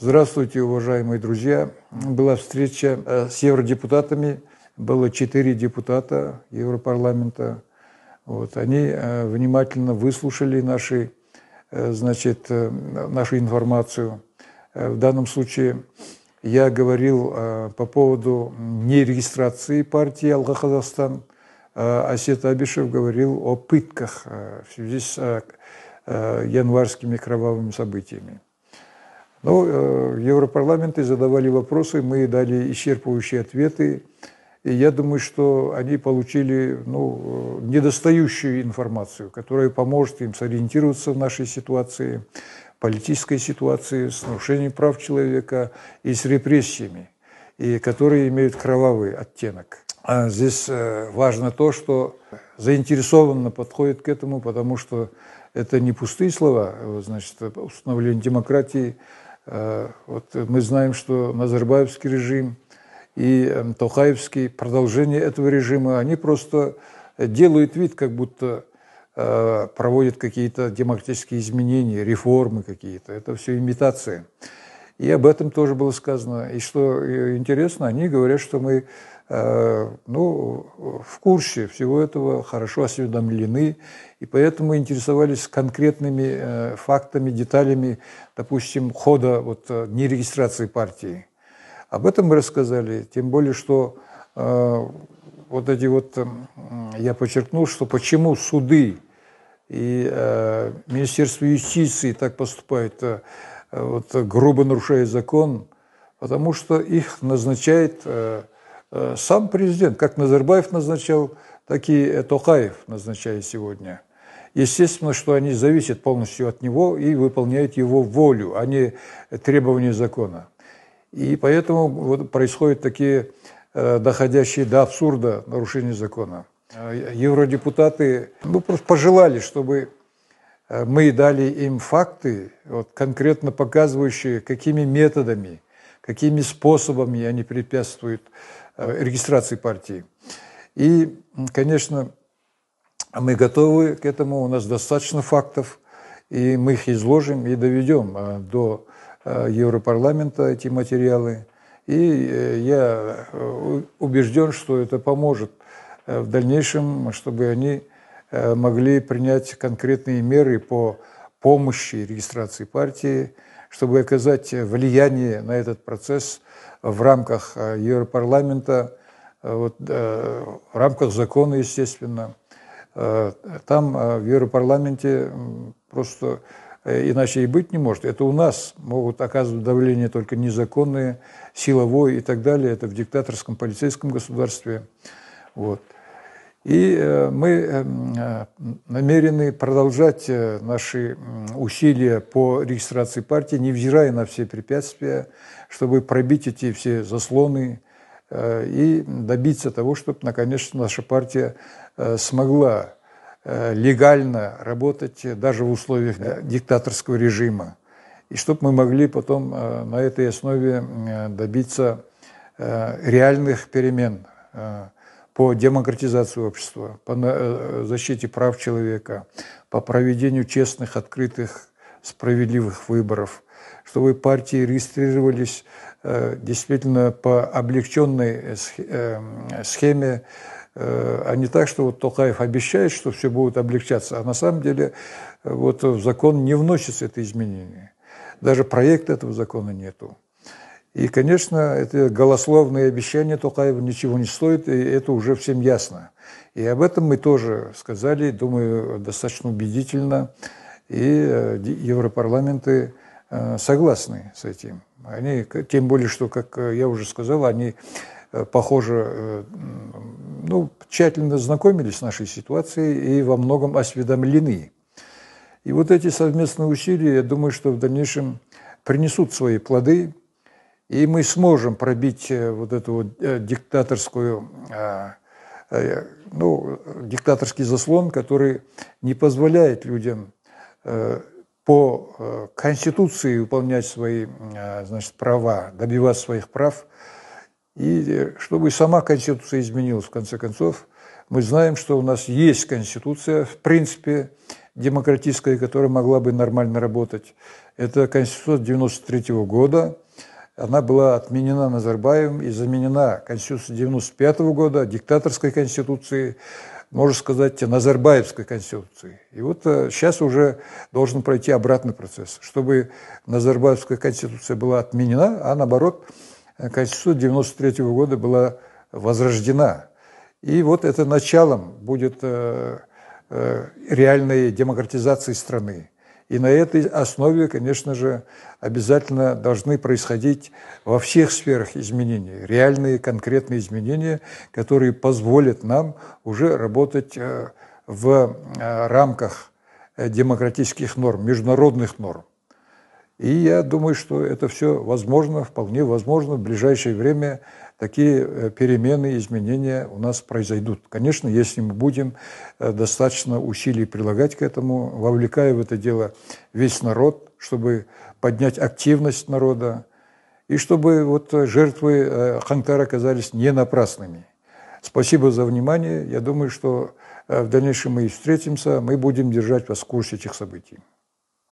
Здравствуйте, уважаемые друзья. Была встреча э, с евродепутатами. Было четыре депутата Европарламента. Вот, они э, внимательно выслушали наши, э, значит, нашу информацию. В данном случае я говорил по поводу нерегистрации партии «Алга-Казахстан». Асет Абишев говорил о пытках в связи с январскими кровавыми событиями. Ну, э, Европарламенты задавали вопросы, мы дали исчерпывающие ответы. И я думаю, что они получили ну, э, недостающую информацию, которая поможет им сориентироваться в нашей ситуации, политической ситуации, с нарушением прав человека и с репрессиями, и которые имеют кровавый оттенок. А здесь э, важно то, что заинтересованно подходит к этому, потому что это не пустые слова, значит, установление демократии – Э, вот мы знаем, что Назарбаевский режим и эм, Тохаевский, продолжение этого режима, они просто делают вид, как будто э, проводят какие-то демократические изменения, реформы какие-то. Это все имитация. И об этом тоже было сказано. И что э, интересно, они говорят, что мы Э, ну, в курсе всего этого, хорошо осведомлены, и поэтому интересовались конкретными э, фактами, деталями, допустим, хода вот, э, нерегистрации партии. Об этом мы рассказали, тем более, что вот эти вот, я подчеркнул, что почему суды и э, Министерство юстиции так поступают, э, вот, грубо нарушая закон, потому что их назначает э, Э, сам президент, как Назарбаев назначал, так и э, Токаев назначает сегодня. Естественно, что они зависят полностью от него и выполняют его волю, а не э, требования закона. И поэтому вот происходят такие доходящие до абсурда нарушения закона. Евродепутаты ну, просто пожелали, чтобы мы дали им факты, вот, конкретно показывающие, какими методами, какими способами они препятствуют Э, регистрации партии. И, конечно, мы готовы к этому, у нас достаточно фактов, и мы их изложим и доведем э, до э, Европарламента эти материалы. И я убежден, что это поможет в дальнейшем, чтобы они могли принять конкретные меры по помощи регистрации партии, чтобы оказать влияние на этот процесс в рамках э, Европарламента, э, вот, э, в рамках закона, естественно. Там в Европарламенте просто иначе и быть не может. Это у нас могут оказывать давление только незаконные, силовое и так далее. Это в диктаторском полицейском государстве. Вот. И э, мы э, э, намерены продолжать наши усилия по регистрации партии, невзирая на все препятствия, чтобы пробить эти все заслоны и добиться того, чтобы, наконец, наша партия смогла легально работать даже в условиях диктаторского режима. И чтобы мы могли потом на этой основе добиться реальных перемен – по демократизации общества, по э, защите прав человека, по проведению честных, открытых, справедливых выборов, чтобы партии регистрировались э, действительно по облегченной э, схеме, а не так, что вот Толкаев обещает, что все будет облегчаться, а на самом деле вот в закон не вносится это изменение. Даже проекта этого закона нету. И, конечно, это голословные обещания Тукаева ничего не стоит, и это уже всем ясно. И об этом мы тоже сказали, думаю, достаточно убедительно. И э, европарламенты э, согласны с этим. Они, тем более, что, как э, я уже сказал, они, похоже, ну, тщательно знакомились с нашей ситуацией и во многом осведомлены. И вот эти совместные усилия, я думаю, что в дальнейшем принесут свои плоды – и мы сможем пробить э, вот эту вот э, диктаторскую, а, э, ну, диктаторский заслон, который не позволяет людям по Конституции выполнять свои а, значит, права, добиваться своих прав, и чтобы сама Конституция изменилась, в конце концов. Мы знаем, что у нас есть Конституция, в принципе, демократическая, которая могла бы нормально работать. Это Конституция 1993 года, она была отменена Назарбаевым и заменена Конституцией 1995 года, диктаторской Конституцией, можно сказать, Назарбаевской Конституцией. И вот э, сейчас уже должен пройти обратный процесс, чтобы Назарбаевская Конституция была отменена, а наоборот, э, Конституция 1993 года была возрождена. И вот это началом будет э, реальной демократизации страны. И на этой основе, конечно же, обязательно должны происходить во всех сферах изменения, реальные конкретные изменения, которые позволят нам уже работать э, в э, рамках э, демократических норм, международных норм. И я думаю, что это все возможно, вполне возможно в ближайшее время такие э, перемены, изменения у нас произойдут. Конечно, если мы будем э, достаточно усилий прилагать к этому, вовлекая в это дело весь народ, чтобы поднять активность народа, и чтобы вот э, жертвы Хантара оказались не напрасными. Спасибо за внимание. Я думаю, что в дальнейшем мы и встретимся, мы будем держать вас в курсе этих событий.